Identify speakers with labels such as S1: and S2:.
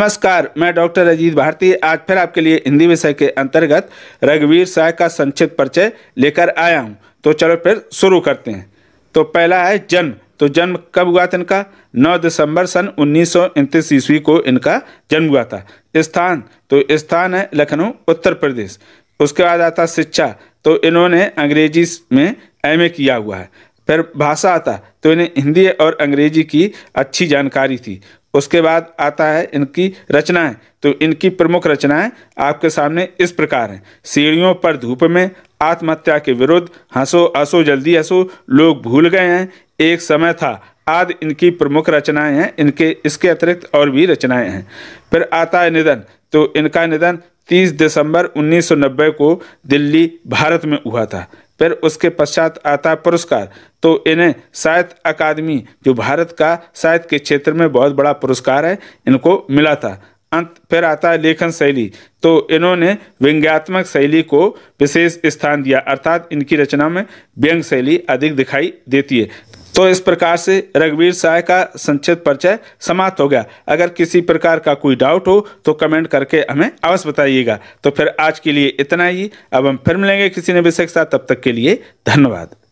S1: नमस्कार मैं डॉक्टर अजीत भारती आज फिर आपके लिए हिंदी विषय के अंतर्गत रघुवीर साय का संक्षिप्त परिचय लेकर आया हूँ तो चलो फिर शुरू करते हैं तो पहला है जन्म तो जन्म कब हुआ था इनका 9 दिसंबर सन उन्नीस ईस्वी को इनका जन्म हुआ था स्थान तो स्थान है लखनऊ उत्तर प्रदेश उसके बाद आता शिक्षा तो इन्होंने अंग्रेजी में एम किया हुआ है फिर भाषा आता तो इन्हें हिंदी और अंग्रेजी की अच्छी जानकारी थी उसके बाद आता है इनकी रचनाएं तो इनकी प्रमुख रचनाएं आपके सामने इस प्रकार हैं सीढ़ियों पर धूप में आत्महत्या के विरुद्ध हंसो हंसो जल्दी हंसो लोग भूल गए हैं एक समय था आदि इनकी प्रमुख रचनाएं हैं इनके इसके अतिरिक्त और भी रचनाएं हैं फिर आता है निधन तो इनका निधन 30 दिसंबर 1990 को दिल्ली भारत में हुआ था फिर उसके पश्चात आता पुरस्कार तो इन्हें साहित्य अकादमी जो भारत का साहित्य के क्षेत्र में बहुत बड़ा पुरस्कार है इनको मिला था अंत फिर आता है लेखन शैली तो इन्होंने व्यंग्यात्मक शैली को विशेष स्थान दिया अर्थात इनकी रचना में व्यंग शैली अधिक दिखाई देती है तो इस प्रकार से रघुवीर साय का संक्षिप्त परिचय समाप्त हो गया अगर किसी प्रकार का कोई डाउट हो तो कमेंट करके हमें अवश्य बताइएगा तो फिर आज के लिए इतना ही अब हम फिर मिलेंगे किसी ने विषय के साथ तब तक के लिए धन्यवाद